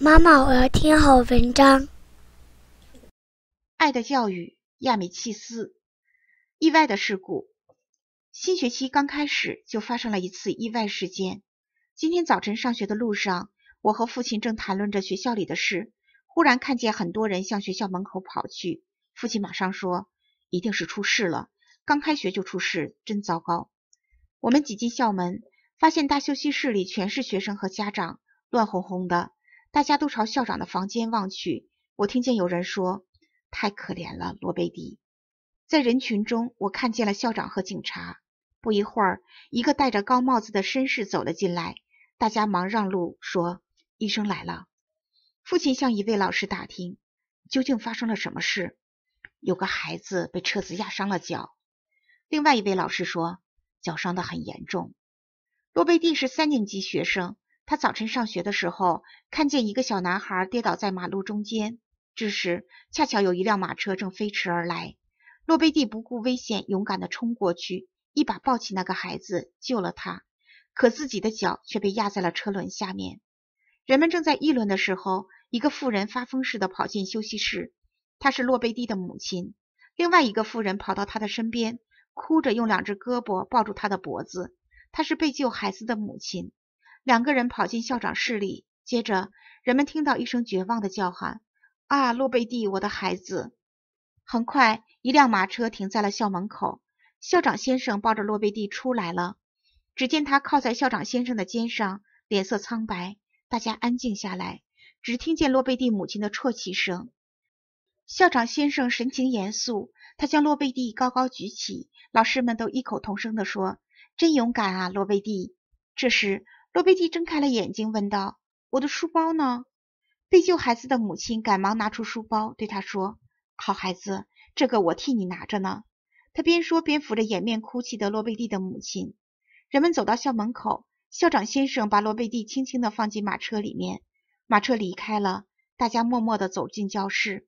妈妈，我要听好文章。《爱的教育》亚米契斯，《意外的事故》。新学期刚开始就发生了一次意外事件。今天早晨上学的路上，我和父亲正谈论着学校里的事，忽然看见很多人向学校门口跑去。父亲马上说：“一定是出事了，刚开学就出事，真糟糕。”我们挤进校门，发现大休息室里全是学生和家长，乱哄哄的。大家都朝校长的房间望去。我听见有人说：“太可怜了，罗贝蒂。”在人群中，我看见了校长和警察。不一会儿，一个戴着高帽子的绅士走了进来。大家忙让路，说：“医生来了。”父亲向一位老师打听，究竟发生了什么事？有个孩子被车子压伤了脚。另外一位老师说：“脚伤得很严重。”罗贝蒂是三年级学生。他早晨上学的时候，看见一个小男孩跌倒在马路中间。这时恰巧有一辆马车正飞驰而来，洛贝蒂不顾危险，勇敢的冲过去，一把抱起那个孩子，救了他。可自己的脚却被压在了车轮下面。人们正在议论的时候，一个妇人发疯似的跑进休息室。她是洛贝蒂的母亲。另外一个妇人跑到他的身边，哭着用两只胳膊抱住他的脖子。她是被救孩子的母亲。两个人跑进校长室里，接着人们听到一声绝望的叫喊：“啊，洛贝蒂，我的孩子！”很快，一辆马车停在了校门口。校长先生抱着洛贝蒂出来了，只见他靠在校长先生的肩上，脸色苍白。大家安静下来，只听见洛贝蒂母亲的啜泣声。校长先生神情严肃，他将洛贝蒂高高举起。老师们都异口同声地说：“真勇敢啊，洛贝蒂！”这时。洛贝蒂睁开了眼睛，问道：“我的书包呢？”被救孩子的母亲赶忙拿出书包，对他说：“好孩子，这个我替你拿着呢。”他边说边扶着掩面哭泣的洛贝蒂的母亲。人们走到校门口，校长先生把洛贝蒂轻轻的放进马车里面，马车离开了，大家默默的走进教室。